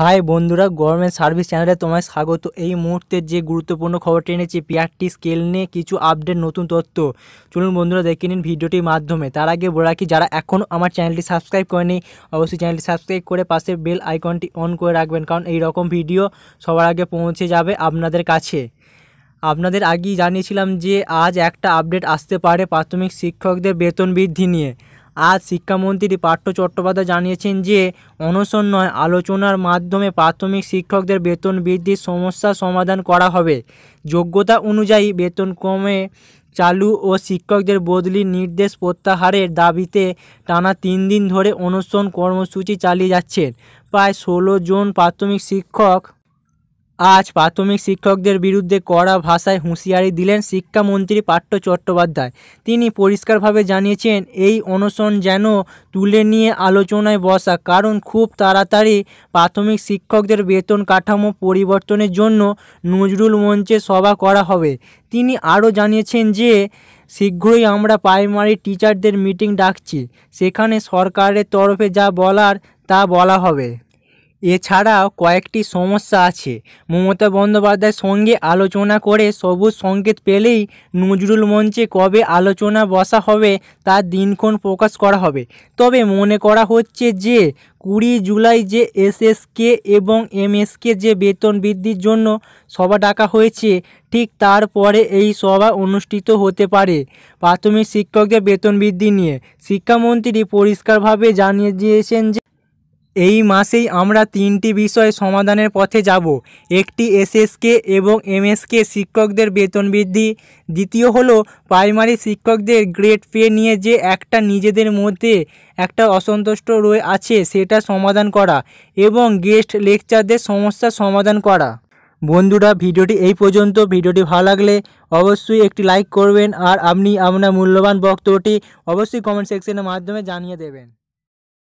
high বন্ধুরা government service চ্যানেলে তোমায় স্বাগত এই মুহূর্তে যে গুরুত্বপূর্ণ খবরটি এনেছি পিআরটি স্কেল নিয়ে কিছু আপডেট নতুন তথ্য চলুন বন্ধুরা দেখে নিন ভিডিওটির মাধ্যমে তার আগে বলে রাখি যারা এখনও আমার চ্যানেলটি সাবস্ক্রাইব করেনি অবশ্যই চ্যানেলটি সাবস্ক্রাইব করে পাশে বেল আইকনটি অন করে রাখবেন কারণ এই রকম ভিডিও সবার আগে পৌঁছে যাবে আপনাদের কাছে আপনাদের আগেই জানিয়েছিলাম যে আজ একটা আপডেট আসতে পারে প্রাথমিক শিক্ষকদের বেতন বৃদ্ধি নিয়ে আজ শিক্ষামন্ত্রী পার্থ চট্টোপাধ্যায় জানিয়েছেন যে অনশন নয় আলোচনার মাধ্যমে প্রাথমিক শিক্ষকদের বেতন বৃদ্ধির সমস্যা সমাধান করা হবে যোগ্যতা অনুযায়ী বেতন কমে চালু ও শিক্ষকদের বদলির নির্দেশ প্রত্যাহারের দাবিতে টানা তিন দিন ধরে অনশন কর্মসূচি চালিয়ে যাচ্ছেন প্রায় ষোলো জন প্রাথমিক শিক্ষক আজ প্রাথমিক শিক্ষকদের বিরুদ্ধে কড়া ভাষায় হুঁশিয়ারি দিলেন শিক্ষামন্ত্রী পার্থ চট্টোপাধ্যায় তিনি পরিষ্কারভাবে জানিয়েছেন এই অনশন যেন তুলে নিয়ে আলোচনায় বসা কারণ খুব তাড়াতাড়ি প্রাথমিক শিক্ষকদের বেতন কাঠামো পরিবর্তনের জন্য নজরুল মঞ্চে সভা করা হবে তিনি আরও জানিয়েছেন যে শীঘ্রই আমরা প্রাইমারি টিচারদের মিটিং ডাকছি সেখানে সরকারের তরফে যা বলার তা বলা হবে এছাড়াও কয়েকটি সমস্যা আছে মমতা বন্দ্যোপাধ্যায়ের সঙ্গে আলোচনা করে সবুজ সংকেত পেলেই নজরুল মঞ্চে কবে আলোচনা বসা হবে তার দিনক্ষণ প্রকাশ করা হবে তবে মনে করা হচ্ছে যে কুড়ি জুলাই যে এসএসকে এবং এমএসকে যে বেতন বৃদ্ধির জন্য সভা ডাকা হয়েছে ঠিক তারপরে এই সভা অনুষ্ঠিত হতে পারে প্রাথমিক শিক্ষকদের বেতন বৃদ্ধি নিয়ে শিক্ষামন্ত্রী পরিষ্কারভাবে জানিয়ে দিয়েছেন যে এই মাসেই আমরা তিনটি বিষয় সমাধানের পথে যাব একটি এসএসকে এবং এমএসকে শিক্ষকদের বেতন বৃদ্ধি দ্বিতীয় হলো প্রাইমারি শিক্ষকদের গ্রেড পে নিয়ে যে একটা নিজেদের মধ্যে একটা অসন্তুষ্ট রয়ে আছে সেটা সমাধান করা এবং গেস্ট লেকচারদের সমস্যা সমাধান করা বন্ধুরা ভিডিওটি এই পর্যন্ত ভিডিওটি ভালো লাগলে অবশ্যই একটি লাইক করবেন আর আপনি আপনার মূল্যবান বক্তব্যটি অবশ্যই কমেন্ট সেকশনের মাধ্যমে জানিয়ে দেবেন